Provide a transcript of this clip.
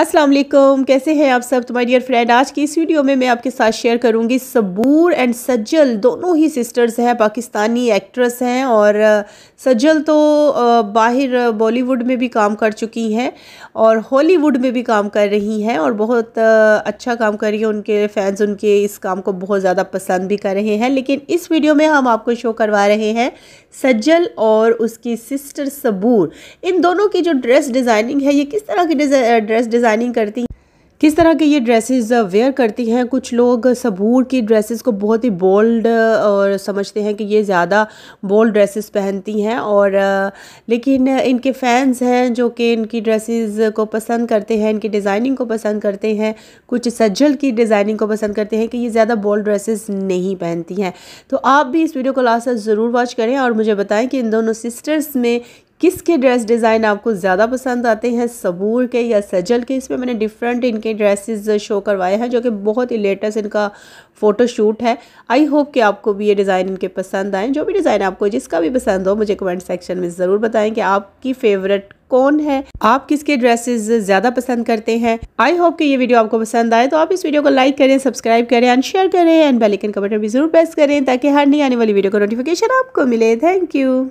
अस्सलाम वालेकुम कैसे हैं आप सब तुम्हारी डियर फ्रेंड आज की इस वीडियो में मैं आपके साथ शेयर करूंगी सबूर एंड सज्जल दोनों ही सिस्टर्स हैं पाकिस्तानी एक्ट्रेस हैं और सज्जल तो बाहर बॉलीवुड में भी काम कर चुकी हैं और हॉलीवुड में भी काम कर रही हैं और बहुत अच्छा काम कर रही हैं उनके फैंस उनके इस काम को बहुत ज़्यादा पसंद भी कर रहे हैं लेकिन इस वीडियो में हम आपको शो करवा रहे हैं सज्जल और उसकी सिस्टर सबूर इन दोनों की जो ड्रेस डिज़ाइनिंग है ये किस तरह की ड्रेस डिज़ाइन डिज़ाइनिंग करती हैं किस तरह के ये ड्रेसेस वेयर uh, करती हैं कुछ लोग सबूर की ड्रेसेस को बहुत ही बोल्ड uh, और समझते हैं कि ये ज़्यादा बोल्ड ड्रेसेस पहनती हैं और uh, लेकिन इनके फैंस हैं जो कि इनकी ड्रेसेस को पसंद करते हैं इनकी डिज़ाइनिंग को पसंद करते हैं कुछ सज्जल की डिज़ाइनिंग को पसंद करते हैं कि ये ज़्यादा बोल्ड ड्रेसेस नहीं पहनती हैं तो आप भी इस वीडियो को लास्ट ज़रूर वॉच करें और मुझे बताएँ कि इन दोनों सिस्टर्स में किसके ड्रेस डिज़ाइन आपको ज़्यादा पसंद आते हैं सबूर के या सजल के इसमें मैंने डिफरेंट इनके ड्रेसेस शो करवाए हैं जो कि बहुत ही लेटेस्ट इनका फ़ोटोशूट है आई होप कि आपको भी ये डिज़ाइन इनके पसंद आएँ जो भी डिज़ाइन आपको जिसका भी पसंद हो मुझे कमेंट सेक्शन में ज़रूर बताएं कि आपकी फेवरेट कौन है आप किसके ड्रेसेस ज़्यादा पसंद करते हैं आई होप कि ये वीडियो आपको पसंद आए तो आप इस वीडियो को लाइक करें सब्सक्राइब करें एंड शेयर करें एंड बेल आइकन का बटन भी जरूर प्रेस करें ताकि हर नई आने वाली वीडियो का नोटिफिकेशन आपको मिले थैंक यू